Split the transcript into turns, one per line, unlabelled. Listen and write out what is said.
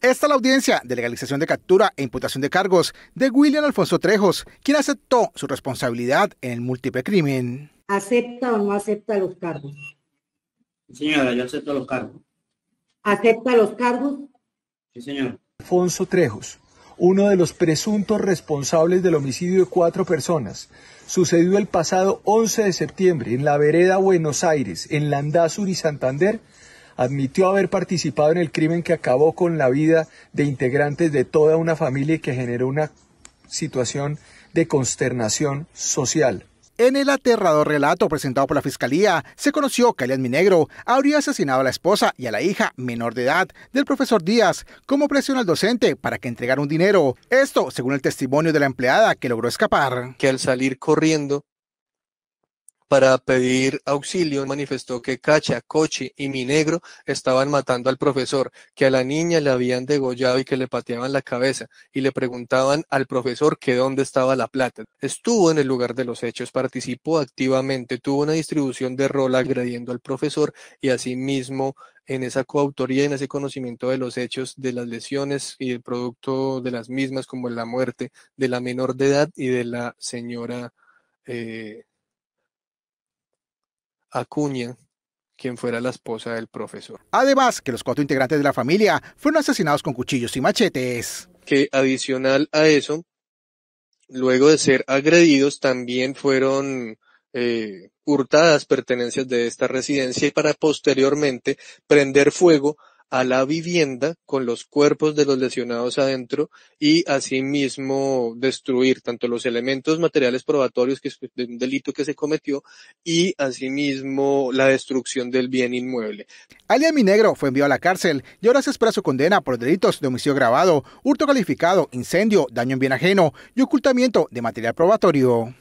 Esta es la audiencia de legalización de captura e imputación de cargos de William Alfonso Trejos, quien aceptó su responsabilidad en el múltiple crimen.
¿Acepta o no acepta los cargos?
Sí, señora, yo acepto los cargos.
¿Acepta los cargos? Sí, señor. Alfonso Trejos, uno de los presuntos responsables del homicidio de cuatro personas, sucedió el pasado 11 de septiembre en la vereda Buenos Aires, en y Santander, admitió haber participado en el crimen que acabó con la vida de integrantes de toda una familia y que generó una situación de consternación social. En el aterrador relato presentado por la fiscalía,
se conoció que Aliad Minegro habría asesinado a la esposa y a la hija menor de edad del profesor Díaz como presión al docente para que entregara un dinero. Esto según el testimonio de la empleada que logró
escapar. Que al salir corriendo para pedir auxilio, manifestó que Cacha, Coche y Mi Negro estaban matando al profesor, que a la niña le habían degollado y que le pateaban la cabeza, y le preguntaban al profesor que dónde estaba la plata. Estuvo en el lugar de los hechos, participó activamente, tuvo una distribución de rol agrediendo al profesor y asimismo en esa coautoría en ese conocimiento de los hechos, de las lesiones y el producto de las mismas, como la muerte de la menor de edad y de la señora eh, Acuña, quien fuera la esposa del profesor.
Además, que los cuatro integrantes de la familia fueron asesinados con cuchillos y machetes.
Que adicional a eso, luego de ser agredidos, también fueron eh, hurtadas pertenencias de esta residencia y para posteriormente prender fuego a la vivienda con los cuerpos de los lesionados adentro y asimismo destruir tanto los elementos materiales probatorios que es un delito que se cometió y asimismo la destrucción del bien inmueble.
Alia Minegro fue enviado a la cárcel y ahora se espera su condena por delitos de homicidio grabado, hurto calificado, incendio, daño en bien ajeno y ocultamiento de
material probatorio.